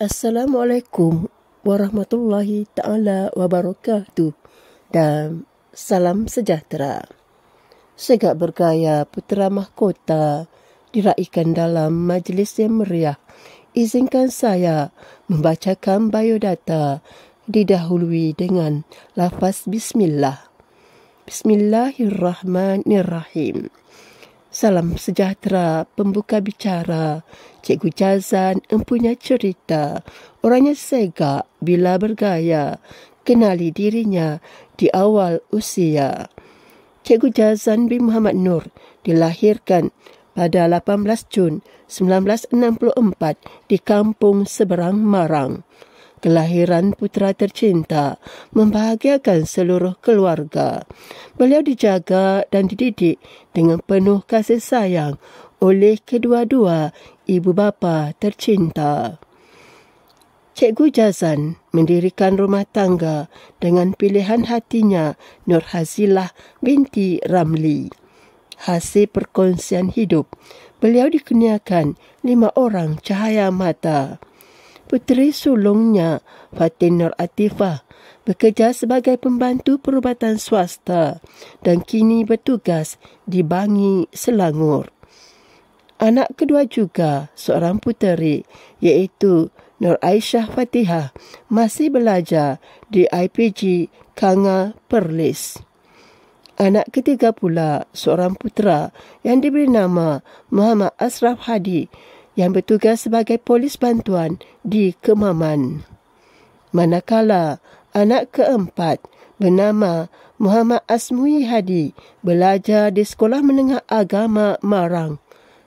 Assalamualaikum warahmatullahi taala wabarakatuh dan salam sejahtera. Segak bergaya putera mahkota diraikan dalam majlis yang meriah. Izinkan saya membacakan biodata didahului dengan lafaz bismillah. Bismillahirrahmanirrahim. Salam sejahtera, pembuka bicara. Cikgu Jazan empunya cerita. Orangnya segak bila bergaya. Kenali dirinya di awal usia. Cikgu Jazan bin Muhammad Nur dilahirkan pada 18 Jun 1964 di kampung Seberang Marang kelahiran putra tercinta membahagiakan seluruh keluarga. Beliau dijaga dan dididik dengan penuh kasih sayang oleh kedua-dua ibu bapa tercinta. Cikgu Jazan mendirikan rumah tangga dengan pilihan hatinya Nur Hazilah binti Ramli. Hasil perkongsian hidup, beliau dikurniakan lima orang cahaya mata puteri sulungnya Fatin Nur Atifah bekerja sebagai pembantu perubatan swasta dan kini bertugas di Bangi, Selangor. Anak kedua juga seorang puteri iaitu Nur Aisyah Fatihah masih belajar di IPG Kanga Perlis. Anak ketiga pula seorang putera yang diberi nama Muhammad Asraf Hadi yang bertugas sebagai polis bantuan di Kemaman. Manakala anak keempat bernama Muhammad Asmui Hadi belajar di Sekolah Menengah Agama Marang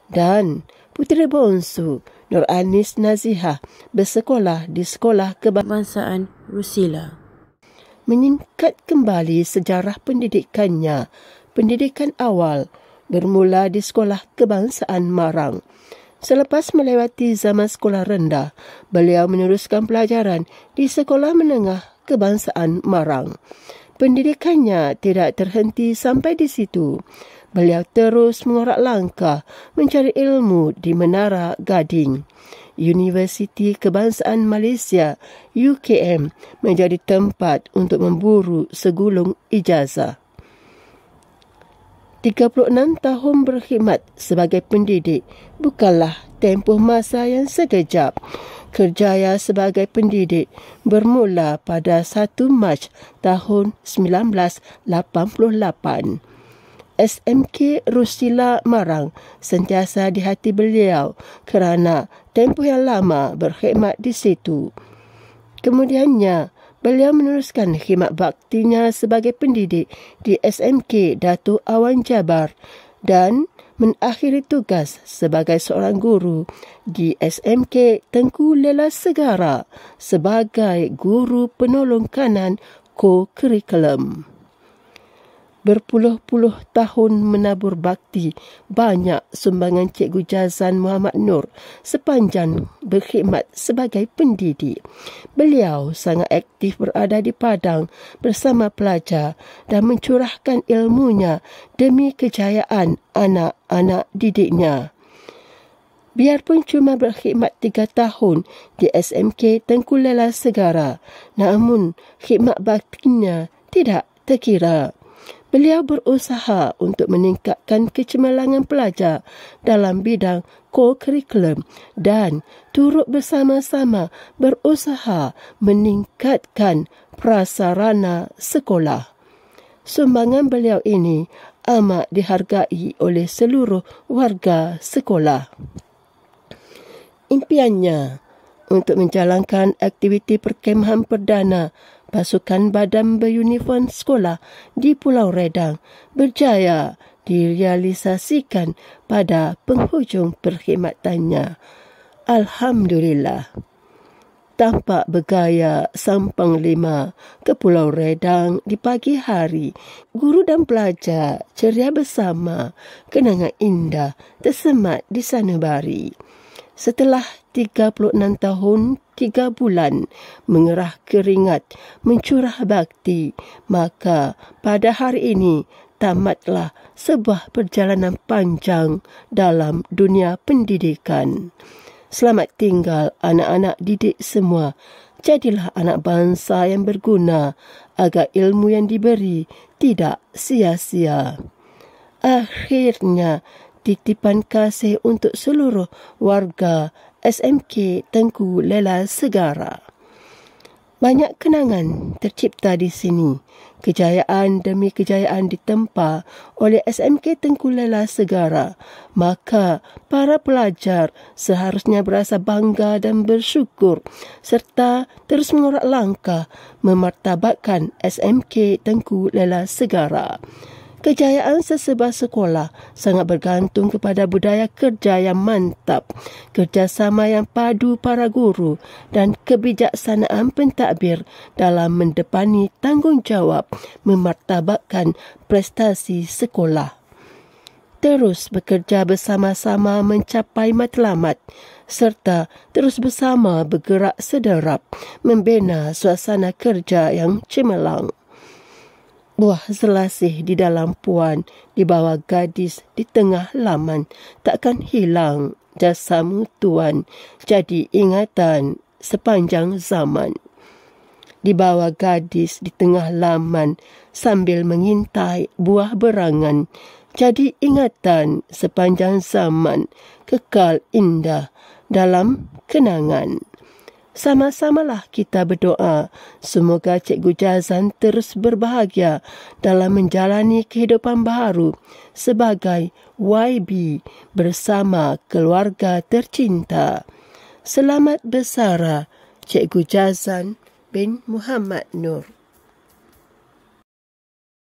dan puteri bongsu Nur Anis Nazihah bersekolah di Sekolah Kebangsaan Rusila. Meningkat kembali sejarah pendidikannya, pendidikan awal bermula di Sekolah Kebangsaan Marang. Selepas melewati zaman sekolah rendah, beliau meneruskan pelajaran di Sekolah Menengah Kebangsaan Marang. Pendidikannya tidak terhenti sampai di situ. Beliau terus mengorak langkah mencari ilmu di Menara Gading. Universiti Kebangsaan Malaysia, UKM, menjadi tempat untuk memburu segulung ijazah. 36 tahun berkhidmat sebagai pendidik bukanlah tempoh masa yang sekejap. Kerjaya sebagai pendidik bermula pada 1 Mac tahun 1988. SMK Rusila Marang sentiasa di hati beliau kerana tempoh yang lama berkhidmat di situ. Kemudiannya, beliau meneruskan khidmat baktinya sebagai pendidik di SMK Datu Awan Jabar dan mengakhiri tugas sebagai seorang guru di SMK Tengku Lela Segara sebagai guru penolong kanan ko-curriculum berpuluh-puluh tahun menabur bakti banyak sumbangan Cikgu Jazan Muhammad Nur sepanjang berkhidmat sebagai pendidik. Beliau sangat aktif berada di Padang bersama pelajar dan mencurahkan ilmunya demi kejayaan anak-anak didiknya. Biarpun cuma berkhidmat tiga tahun di SMK Tengku Lela Segara, namun khidmat baktinya tidak terkira. Terkira beliau berusaha untuk meningkatkan kecemerlangan pelajar dalam bidang co-curriculum dan turut bersama-sama berusaha meningkatkan prasarana sekolah. Sumbangan beliau ini amat dihargai oleh seluruh warga sekolah. Impiannya untuk menjalankan aktiviti perkemahan perdana pasukan badan beruniform sekolah di Pulau Redang berjaya direalisasikan pada penghujung perkhidmatannya. Alhamdulillah. Tampak bergaya sampang lima ke Pulau Redang di pagi hari, guru dan pelajar ceria bersama kenangan indah tersemat di sana bari. Setelah 36 tahun tiga bulan mengerah keringat mencurah bakti maka pada hari ini tamatlah sebuah perjalanan panjang dalam dunia pendidikan. Selamat tinggal anak-anak didik semua. Jadilah anak bangsa yang berguna agar ilmu yang diberi tidak sia-sia. Akhirnya, titipan kasih untuk seluruh warga SMK Tengku Lela Segara. Banyak kenangan tercipta di sini. Kejayaan demi kejayaan ditempa oleh SMK Tengku Lela Segara. Maka para pelajar seharusnya berasa bangga dan bersyukur serta terus mengorak langkah memartabatkan SMK Tengku Lela Segara. Kejayaan sesebuah sekolah sangat bergantung kepada budaya kerja yang mantap, kerjasama yang padu para guru dan kebijaksanaan pentadbir dalam mendepani tanggungjawab memartabatkan prestasi sekolah. Terus bekerja bersama-sama mencapai matlamat serta terus bersama bergerak sederap membina suasana kerja yang cemerlang. Buah selasih di dalam puan, di bawah gadis, di tengah laman, takkan hilang jasamu tuan, jadi ingatan sepanjang zaman. Di bawah gadis, di tengah laman, sambil mengintai buah berangan, jadi ingatan sepanjang zaman, kekal indah dalam kenangan. Sama-samalah kita berdoa. Semoga Cikgu Jazan terus berbahagia dalam menjalani kehidupan baru sebagai YB bersama keluarga tercinta. Selamat bersara, Cikgu Jazan bin Muhammad Nur.